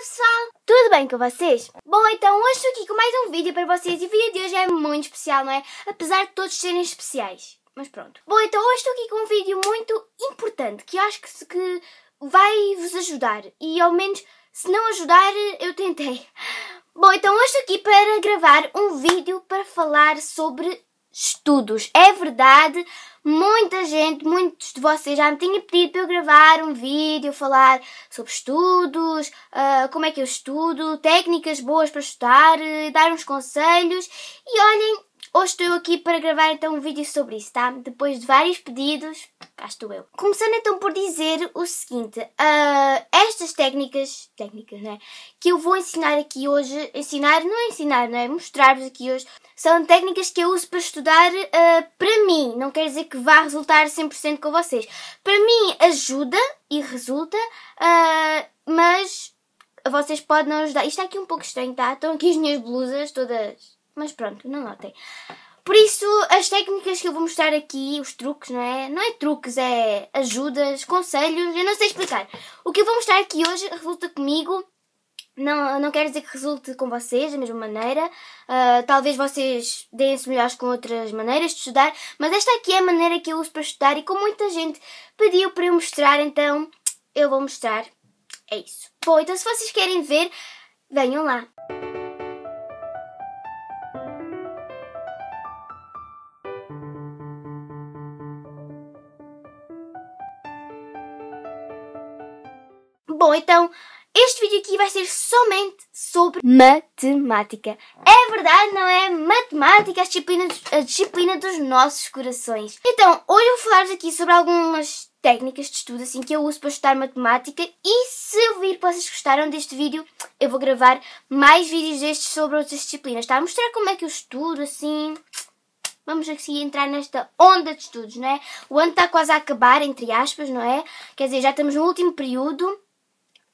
Olá pessoal, tudo bem com vocês? Bom, então hoje estou aqui com mais um vídeo para vocês e o vídeo de hoje é muito especial, não é? Apesar de todos serem especiais, mas pronto. Bom, então hoje estou aqui com um vídeo muito importante que eu acho que, que vai vos ajudar e ao menos se não ajudar eu tentei. Bom, então hoje estou aqui para gravar um vídeo para falar sobre estudos. É verdade, muita gente, muitos de vocês já me tinham pedido para eu gravar um vídeo, falar sobre estudos, uh, como é que eu estudo, técnicas boas para estudar, uh, dar uns conselhos. E olhem, hoje estou eu aqui para gravar então um vídeo sobre isso, tá? Depois de vários pedidos, cá estou eu. Começando então por dizer o seguinte, uh, estas técnicas, técnicas, né? Que eu vou ensinar aqui hoje, ensinar, não é ensinar, né? Mostrar-vos aqui hoje, são técnicas que eu uso para estudar ah, para mim, não quer dizer que vá resultar 100% com vocês. Para mim ajuda e resulta, uh, mas vocês podem não ajudar. Isto está é aqui um pouco estranho, tá? Estão aqui as minhas blusas todas, mas pronto, não notem. Por isso, as técnicas que eu vou mostrar aqui, os truques, não é? Não é truques, é ajudas, conselhos, eu não sei explicar. O que eu vou mostrar aqui hoje resulta comigo não, não quero dizer que resulte com vocês da mesma maneira. Uh, talvez vocês deem-se melhores com outras maneiras de estudar, mas esta aqui é a maneira que eu uso para estudar e como muita gente pediu para eu mostrar, então eu vou mostrar. É isso. Bom, então se vocês querem ver, venham lá. Bom, então este vídeo aqui vai ser somente sobre matemática. É verdade, não é? Matemática, é a disciplina, a disciplina dos nossos corações. Então, hoje eu vou falar-vos aqui sobre algumas técnicas de estudo assim que eu uso para estudar matemática e se eu vir que vocês gostaram deste vídeo, eu vou gravar mais vídeos destes sobre outras disciplinas, Está A mostrar como é que eu estudo, assim... Vamos aqui entrar nesta onda de estudos, não é? O ano está quase a acabar, entre aspas, não é? Quer dizer, já estamos no último período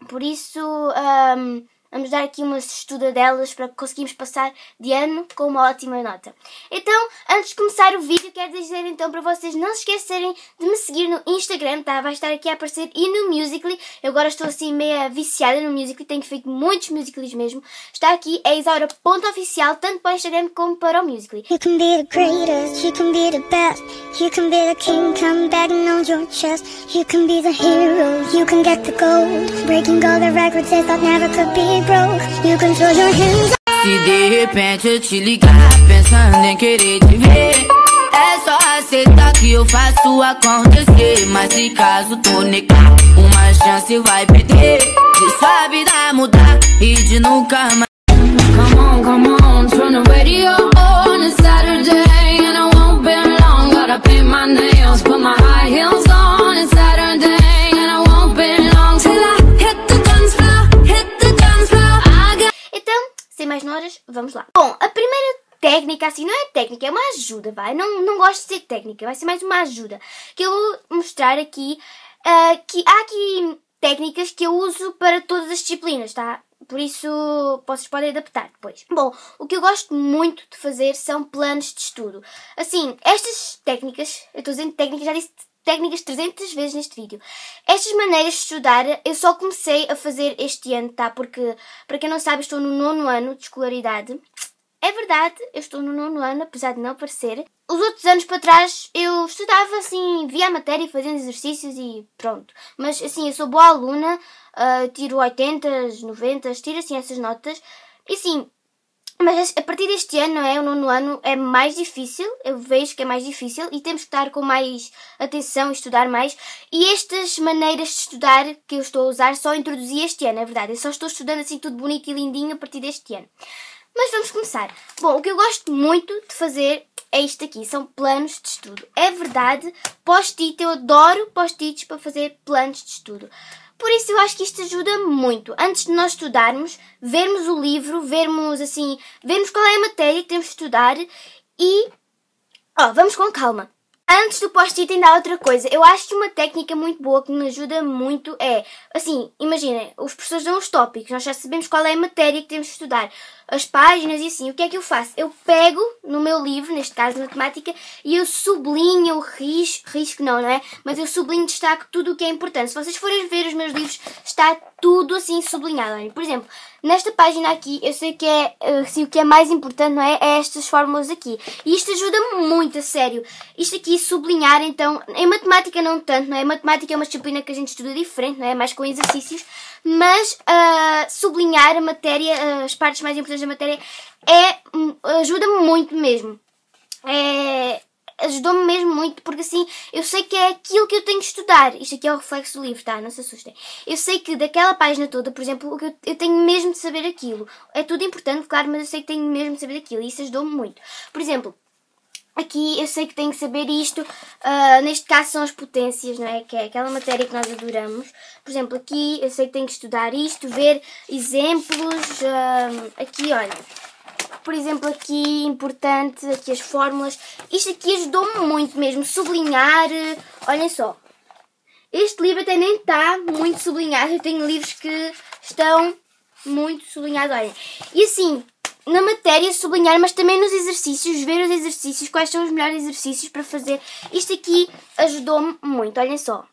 por isso. Um, Vamos dar aqui umas estudadelas para que conseguimos passar de ano com uma ótima nota. Então, antes de começar o vídeo, quero dizer então para vocês não se esquecerem de me seguir no Instagram, tá? Vai estar aqui a aparecer e no Musical.ly. Eu agora estou assim meia viciada no Musical.ly, tenho feito muitos Musicals mesmo. Está aqui é Isaura.oficial, tanto para o Instagram como para o Musical.ly. You can be the greatest, you can be the best, you can be the king, come batting on your chest, you can be the hero, you can get the gold, breaking all the records they thought never could be se de repente eu te ligar pensando em querer te ver É só aceitar que eu faço acontecer Mas se caso tu negar, uma chance vai perder De sua vida mudar e de nunca mais Come on, come on, turn the radio on a Saturday and I won't be long Gotta paint my nails, put my vamos lá. Bom, a primeira técnica, assim, não é técnica, é uma ajuda, vai. Não, não gosto de ser técnica, vai ser mais uma ajuda. Que eu vou mostrar aqui uh, que há aqui técnicas que eu uso para todas as disciplinas, tá? Por isso vocês podem adaptar depois. Bom, o que eu gosto muito de fazer são planos de estudo. Assim, estas técnicas, eu estou dizendo técnicas, já disse técnicas 300 vezes neste vídeo. Estas maneiras de estudar eu só comecei a fazer este ano, tá? Porque, para quem não sabe, estou no nono ano de escolaridade. É verdade, eu estou no nono ano, apesar de não parecer. Os outros anos para trás eu estudava assim, via a matéria, fazendo exercícios e pronto. Mas assim, eu sou boa aluna, uh, tiro 80, 90, tiro assim essas notas. E sim, mas a partir deste ano, não é? O nono ano é mais difícil, eu vejo que é mais difícil e temos que estar com mais atenção, estudar mais. E estas maneiras de estudar que eu estou a usar só introduzi este ano, é verdade. Eu só estou estudando assim tudo bonito e lindinho a partir deste ano. Mas vamos começar. Bom, o que eu gosto muito de fazer é isto aqui, são planos de estudo. É verdade, post-it, eu adoro post-its para fazer planos de estudo. Por isso eu acho que isto ajuda muito. Antes de nós estudarmos, vermos o livro, vermos assim, vermos qual é a matéria que temos de estudar e ó, oh, vamos com calma. Antes do post-it ainda há outra coisa. Eu acho que uma técnica muito boa que me ajuda muito é, assim, imaginem, os professores dão os tópicos, nós já sabemos qual é a matéria que temos de estudar, as páginas e assim. O que é que eu faço? Eu pego no meu livro, neste caso matemática, e eu sublinho, risco, risco não, não é? Mas eu sublinho, destaco tudo o que é importante. Se vocês forem ver os meus livros, está tudo assim sublinhado. Olha. Por exemplo, nesta página aqui, eu sei que é eh, assim, o que é mais importante, não é? É estas fórmulas aqui. E isto ajuda-me muito, a sério. Isto aqui sublinhar, então, em matemática não tanto, não é? Matemática é uma disciplina que a gente estuda diferente, não é? Mais com exercícios. Mas uh, sublinhar a matéria, eh, as partes mais importantes da matéria, é, hum, ajuda-me muito mesmo. É, ajudou-me mesmo muito, porque assim eu sei que é aquilo que eu tenho que estudar. Isto aqui é o reflexo do livro, tá? Não se assustem. Eu sei que daquela página toda, por exemplo, eu, tenho mesmo de saber aquilo. É tudo importante, claro, mas eu sei que tenho mesmo de saber aquilo e isso ajudou-me muito. Por exemplo, aqui eu sei que tenho que saber isto, uh, neste caso são as potências, não é? Que é aquela matéria que nós adoramos. Por exemplo, aqui eu sei que tenho que estudar isto, ver exemplos. Uh, aqui, olha por exemplo, aqui, importante, aqui as fórmulas. Isto aqui ajudou-me muito mesmo, sublinhar. Eh, olhem só. Este livro até nem está muito sublinhado. Eu tenho livros que estão muito sublinhados, olhem. E assim, na matéria sublinhar, mas também nos exercícios, ver os exercícios, quais são os melhores exercícios para fazer. Isto aqui ajudou-me muito, olhem só.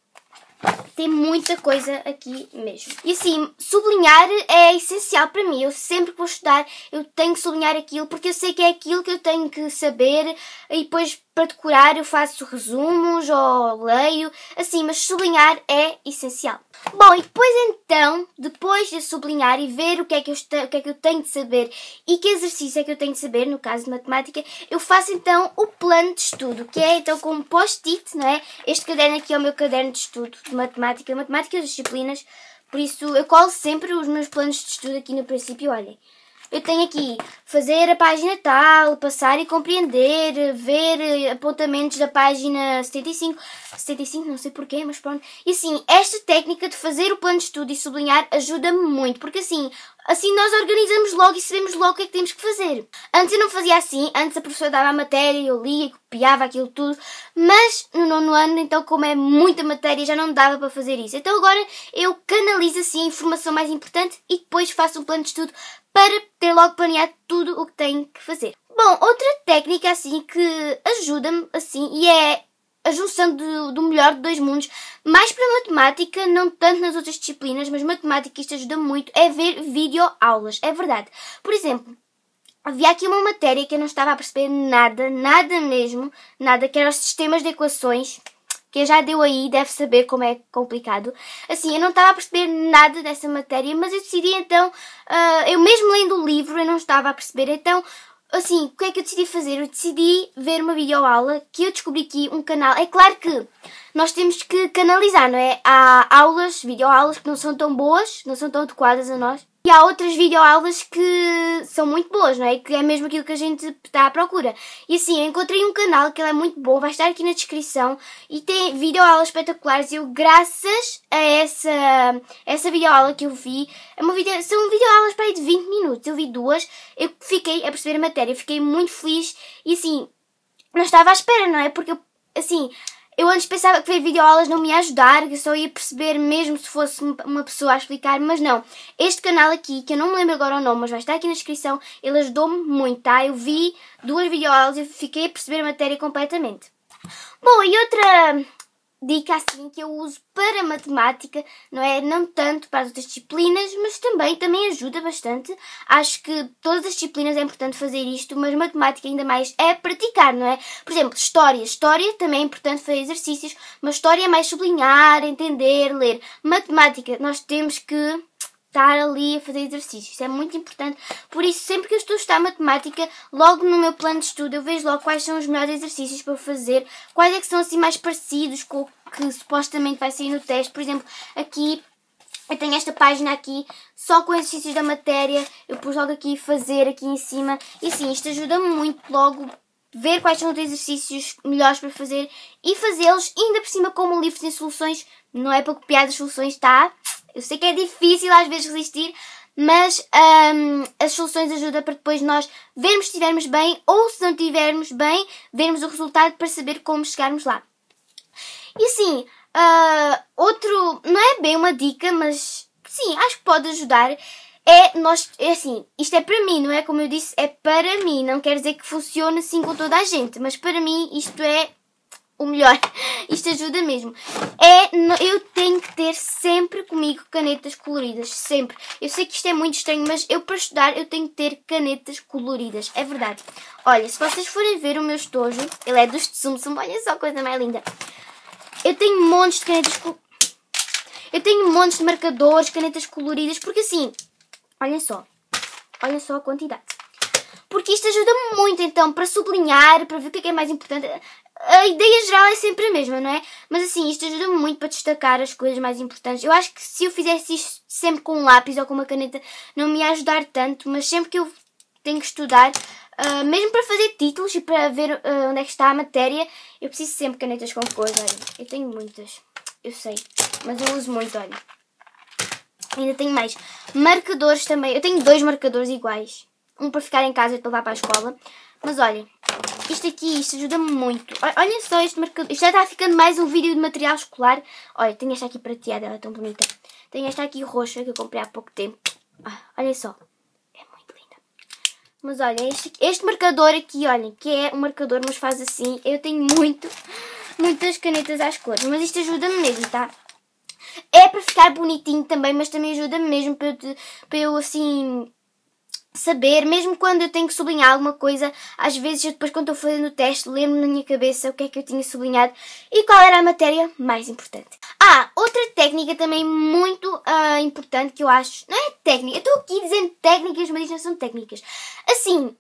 Tem muita coisa aqui mesmo. E assim, sublinhar é essencial para mim. Eu sempre que vou estudar, eu tenho que sublinhar aquilo porque eu sei que é aquilo que eu tenho que saber e depois para decorar eu faço resumos ou leio, assim, mas sublinhar é essencial. Bom, e depois então, depois de sublinhar e ver o que, é que eu o que é que eu tenho de saber e que exercício é que eu tenho de saber, no caso de matemática, eu faço então o plano de estudo, que é então com um post-it, não é? Este caderno aqui é o meu caderno de estudo de matemática, matemática das disciplinas, por isso eu colo sempre os meus planos de estudo aqui no princípio, olhem. Eu tenho aqui fazer a página tal, passar e compreender, ver apontamentos da página 75, 75 não sei porquê, mas pronto. E assim, esta técnica de fazer o plano de estudo e sublinhar ajuda-me muito, porque assim, Assim nós organizamos logo e sabemos logo o que é que temos que fazer. Antes eu não fazia assim, antes a professora dava a matéria, eu lia, copiava aquilo tudo, mas no nono ano, então como é muita matéria, já não dava para fazer isso. Então agora eu canalizo assim a informação mais importante e depois faço um plano de estudo para ter logo planeado tudo o que tenho que fazer. Bom, outra técnica assim que ajuda-me assim e é a junção do, do melhor de dois mundos, mais para matemática, não tanto nas outras disciplinas, mas matemática isto ajuda muito, é ver videoaulas, é verdade. Por exemplo, havia aqui uma matéria que eu não estava a perceber nada, nada mesmo, nada, que era os sistemas de equações. eu já deu aí deve saber como é complicado. Assim, eu não estava a perceber nada dessa matéria, mas eu decidi então, uh, eu mesmo lendo o livro, eu não estava a perceber. Então, assim, o que é que eu decidi fazer? Eu decidi ver uma videoaula que eu descobri aqui um canal. É claro que nós temos que canalizar, não é? Há aulas, videoaulas que não são tão boas, não são tão adequadas a nós. E há outras videoaulas que são muito boas, não é? Que é mesmo aquilo que a gente está à procura. E assim, encontrei um canal que ele é muito bom, vai estar aqui na descrição e tem videoaulas espetaculares. Eu, graças a essa, essa videoaula que eu vi, é uma video, são videoaulas para aí de 20 minutos. Eu vi duas, eu fiquei a perceber a matéria, fiquei muito feliz e assim, não estava à espera, não é? Porque eu, assim, eu antes pensava que ver videoaulas não me ia ajudar, que só ia perceber mesmo se fosse uma pessoa a explicar, mas não. Este canal aqui, que eu não me lembro agora o nome, mas vai estar aqui na descrição, ele ajudou-me muito, tá? Eu vi duas videoaulas e fiquei a perceber a matéria completamente. Bom, e outra dica assim que eu uso para matemática, não é? Não tanto para as outras disciplinas, mas também, também ajuda bastante. Acho que todas as disciplinas é importante fazer isto, mas matemática ainda mais é praticar, não é? Por exemplo, história. História também é importante fazer exercícios, mas história é mais sublinhar, entender, ler. Matemática, nós temos que estar ali a fazer exercícios. Isso é muito importante. Por isso, sempre que eu estou a estudar matemática, logo no meu plano de estudo, eu vejo logo quais são os melhores exercícios para fazer, quais é que são assim mais parecidos com o que supostamente vai sair no teste. Por exemplo, aqui eu tenho esta página aqui só com exercícios da matéria. Eu pus logo aqui fazer aqui em cima. E assim, isto ajuda-me muito logo ver quais são os exercícios melhores para fazer e fazê-los, ainda por cima como livros sem soluções, não é para copiar as soluções, tá? Eu sei que é difícil às vezes resistir, mas um, as soluções ajudam para depois nós vermos se estivermos bem ou se não estivermos bem, vermos o resultado para saber como chegarmos lá. E assim, uh, outro, não é bem uma dica, mas sim, acho que pode ajudar. É nós, é assim, isto é para mim, não é? Como eu disse, é para mim. Não quer dizer que funcione assim com toda a gente, mas para mim isto é o melhor, isto ajuda mesmo, é eu tenho que ter sempre comigo canetas coloridas, sempre. Eu sei que isto é muito estranho, mas eu para estudar eu tenho que ter canetas coloridas, é verdade. Olha, se vocês forem ver o meu estojo, ele é dos Tsumsum, olha só, a coisa mais linda. Eu tenho montes de canetas coloridas. Eu tenho montes de marcadores, canetas coloridas, porque assim, olhem só, olhem só a quantidade. Porque isto ajuda muito, então, para sublinhar, para ver o que é, é mais importante. Então, a ideia geral é sempre a mesma, não é? Mas assim, isto ajuda muito para destacar as coisas mais importantes. Eu acho que se eu fizesse isto sempre com um lápis ou com uma caneta, não me ia ajudar tanto, mas sempre que eu tenho que estudar, uh, mesmo para fazer títulos e para ver uh, onde é que está a matéria, eu preciso sempre de canetas com cores, olha. Eu tenho muitas, eu sei, mas eu uso muito, olha. Ainda tenho mais. Marcadores também. Eu tenho dois marcadores iguais. Um para ficar em casa e outro para levar para a escola. Mas olhem, isto aqui, isto ajuda-me muito. Olhem só este marcador. Isto já está ficando mais um vídeo de material escolar. Olha, tenho esta aqui prateada, ela é tão bonita. Tenho esta aqui roxa, que eu comprei há pouco tempo. Ah, olhem só. É muito linda. Mas olhem, este, este marcador aqui, olhem, que é um marcador, mas faz assim. Eu tenho muito, muitas canetas às cores. Mas isto ajuda-me mesmo, tá? É para ficar bonitinho também, mas também ajuda-me mesmo para eu, para eu assim saber, mesmo quando eu tenho que sublinhar alguma coisa, às vezes eu depois quando estou fazendo o teste lembro na minha cabeça o que é que eu tinha sublinhado e qual era a matéria mais importante. Ah, outra técnica também muito uh, importante que eu acho, não é técnica, eu estou aqui dizendo técnicas, mas não são técnicas. Assim,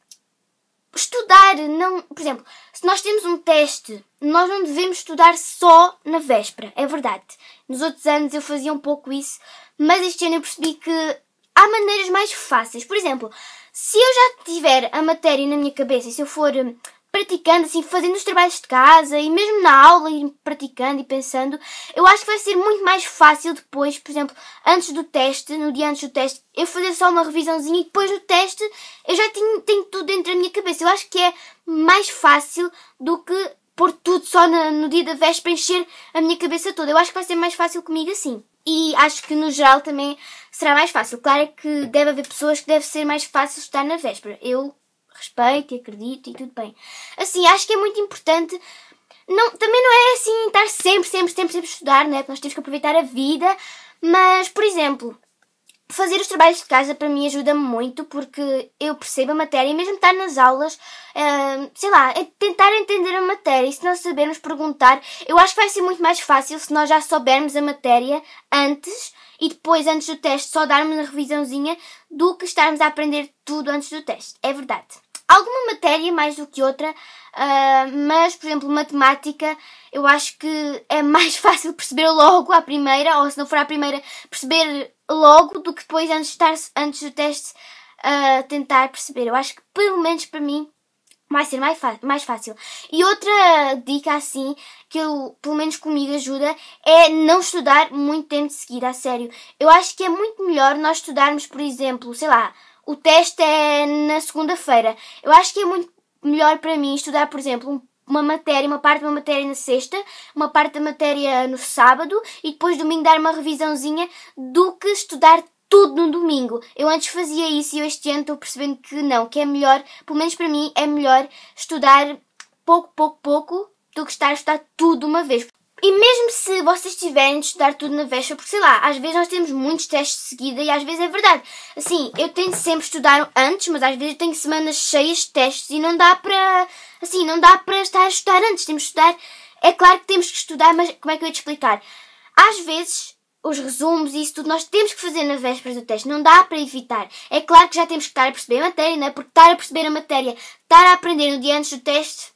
estudar não, por exemplo, se nós temos um teste, nós não devemos estudar só na véspera, é verdade. Nos outros anos eu fazia um pouco isso, mas este ano eu percebi que há maneiras mais fáceis. Por exemplo, se eu já tiver a matéria na minha cabeça e se eu for hum, praticando, assim, fazendo os trabalhos de casa e mesmo na aula e praticando e pensando, eu acho que vai ser muito mais fácil depois, por exemplo, antes do teste, no dia antes do teste, eu fazer só uma revisãozinha e depois no teste eu já tenho, tenho tudo dentro da minha cabeça. Eu acho que é mais fácil do que pôr tudo só no, no dia da véspera encher a minha cabeça toda. Eu acho que vai ser mais fácil comigo assim e acho que no geral também será mais fácil. Claro é que deve haver pessoas que deve ser mais fácil estar na véspera. Eu respeito e acredito e tudo bem. Assim, acho que é muito importante. Não, também não é assim estar sempre, sempre, sempre, sempre a estudar, né? Nós temos que aproveitar a vida. Mas, por exemplo, fazer os trabalhos de casa para mim ajuda muito porque eu percebo a matéria e mesmo estar nas aulas, uh, sei lá, é tentar entender a matéria e se não sabermos perguntar, eu acho que vai ser muito mais fácil se nós já soubermos a matéria antes e depois, antes do teste, só darmos a revisãozinha do que estarmos a aprender tudo antes do teste. É verdade. Alguma matéria mais do que outra, uh, mas, por exemplo, matemática, eu acho que é mais fácil perceber logo à primeira, ou se não for à primeira, perceber logo do que depois antes, de estar, antes do teste uh, tentar perceber. Eu acho que pelo menos para mim vai ser mais, mais fácil. E outra dica assim, que eu, pelo menos comigo ajuda, é não estudar muito tempo de seguida, a sério. Eu acho que é muito melhor nós estudarmos, por exemplo, sei lá, o teste é na segunda-feira. Eu acho que é muito melhor para mim estudar, por exemplo, um uma matéria, uma parte de uma matéria na sexta, uma parte da matéria no sábado e depois domingo dar uma revisãozinha do que estudar tudo no domingo. Eu antes fazia isso e eu este ano estou percebendo que não, que é melhor, pelo menos para mim, é melhor estudar pouco, pouco, pouco do que estar a estudar tudo uma vez. E mesmo se vocês tiverem de estudar tudo na véspera, porque sei lá, às vezes nós temos muitos testes de seguida e às vezes é verdade. Assim, eu tento sempre estudar antes, mas às vezes eu tenho semanas cheias de testes e não dá para assim, não dá para estar a estudar antes, temos que estudar. É claro que temos que estudar, mas como é que eu ia te explicar? Às vezes, os resumos e isso tudo, nós temos que fazer na véspera do teste, não dá para evitar. É claro que já temos que estar a perceber a matéria, não é? Porque estar a perceber a matéria, estar a aprender no dia antes do teste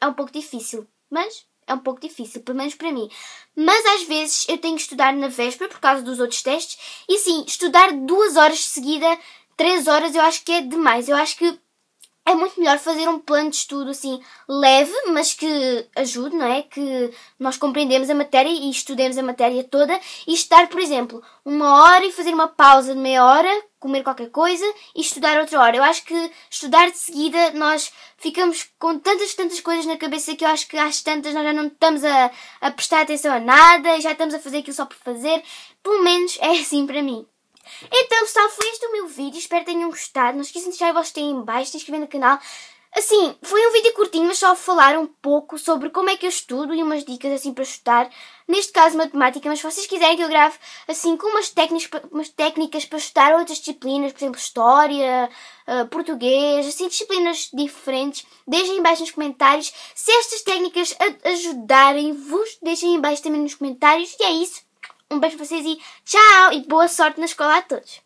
é um pouco difícil, mas é um pouco difícil, pelo menos para mim. Mas às vezes eu tenho que estudar na véspera por causa dos outros testes e sim, estudar duas horas de seguida, três horas, eu acho que é demais. Eu acho que é muito melhor fazer um plano de estudo assim leve, mas que ajude, não é? Que nós compreendemos a matéria e estudemos a matéria toda e estar, por exemplo, uma hora e fazer uma pausa de meia hora, comer qualquer coisa e estudar outra hora. Eu acho que estudar de seguida nós ficamos com tantas, tantas coisas na cabeça que eu acho que às tantas nós já não estamos a, a prestar atenção a nada e já estamos a fazer aquilo só por fazer. Pelo menos é assim para mim. Então, pessoal, foi este o meu vídeo. Espero que tenham gostado. Não esqueçam de deixar o gostei em baixo, se inscrever no canal. Assim, foi um vídeo curtinho, mas só falar um pouco sobre como é que eu estudo e umas dicas assim para estudar. Neste caso, matemática, mas se vocês quiserem que eu grave assim com umas técnicas, umas técnicas para estudar outras disciplinas, por exemplo, história, uh, português, assim, disciplinas diferentes, deixem embaixo nos comentários. Se estas técnicas ajudarem-vos, deixem embaixo também nos comentários. E é isso. Um beijo pra vocês e tchau! E boa sorte na escola a todos!